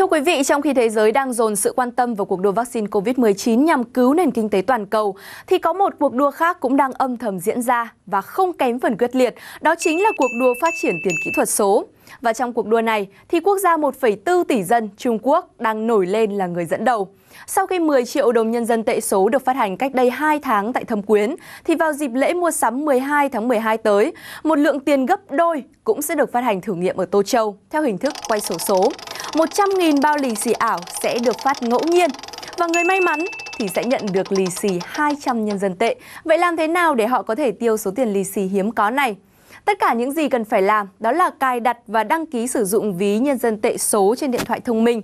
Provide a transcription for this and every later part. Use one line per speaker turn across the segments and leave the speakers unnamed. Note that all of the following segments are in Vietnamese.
Thưa quý vị, trong khi thế giới đang dồn sự quan tâm vào cuộc đua vaccine COVID-19 nhằm cứu nền kinh tế toàn cầu, thì có một cuộc đua khác cũng đang âm thầm diễn ra và không kém phần quyết liệt, đó chính là cuộc đua phát triển tiền kỹ thuật số. Và trong cuộc đua này, thì quốc gia 1,4 tỷ dân Trung Quốc đang nổi lên là người dẫn đầu. Sau khi 10 triệu đồng nhân dân tệ số được phát hành cách đây 2 tháng tại Thâm Quyến, thì vào dịp lễ mua sắm 12 tháng 12 tới, một lượng tiền gấp đôi cũng sẽ được phát hành thử nghiệm ở Tô Châu theo hình thức quay sổ số. số. 100.000 bao lì xì ảo sẽ được phát ngẫu nhiên. Và người may mắn thì sẽ nhận được lì xì 200 nhân dân tệ. Vậy làm thế nào để họ có thể tiêu số tiền lì xì hiếm có này? Tất cả những gì cần phải làm đó là cài đặt và đăng ký sử dụng ví nhân dân tệ số trên điện thoại thông minh.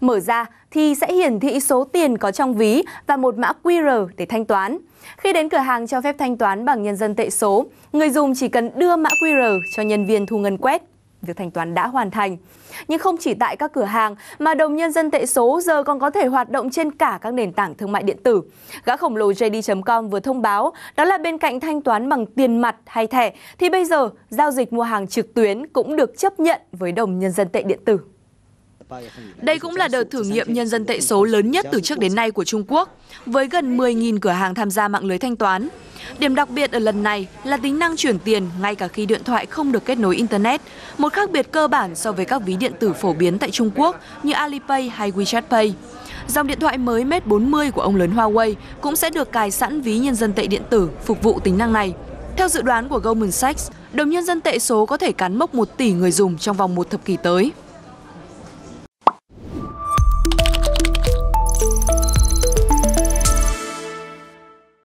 Mở ra thì sẽ hiển thị số tiền có trong ví và một mã QR để thanh toán. Khi đến cửa hàng cho phép thanh toán bằng nhân dân tệ số, người dùng chỉ cần đưa mã QR cho nhân viên thu ngân quét việc thanh toán đã hoàn thành. Nhưng không chỉ tại các cửa hàng mà đồng nhân dân tệ số giờ còn có thể hoạt động trên cả các nền tảng thương mại điện tử. Gã khổng lồ JD.com vừa thông báo đó là bên cạnh thanh toán bằng tiền mặt hay thẻ thì bây giờ giao dịch mua hàng trực tuyến cũng được chấp nhận với đồng nhân dân tệ điện tử. Đây cũng là đợt thử nghiệm nhân dân tệ số lớn nhất từ trước đến nay của Trung Quốc, với gần 10.000 cửa hàng tham gia mạng lưới thanh toán. Điểm đặc biệt ở lần này là tính năng chuyển tiền ngay cả khi điện thoại không được kết nối Internet, một khác biệt cơ bản so với các ví điện tử phổ biến tại Trung Quốc như Alipay hay WeChat Pay. Dòng điện thoại mới Mate 40 của ông lớn Huawei cũng sẽ được cài sẵn ví nhân dân tệ điện tử phục vụ tính năng này. Theo dự đoán của Goldman Sachs, đồng nhân dân tệ số có thể cán mốc 1 tỷ người dùng trong vòng một thập kỷ tới.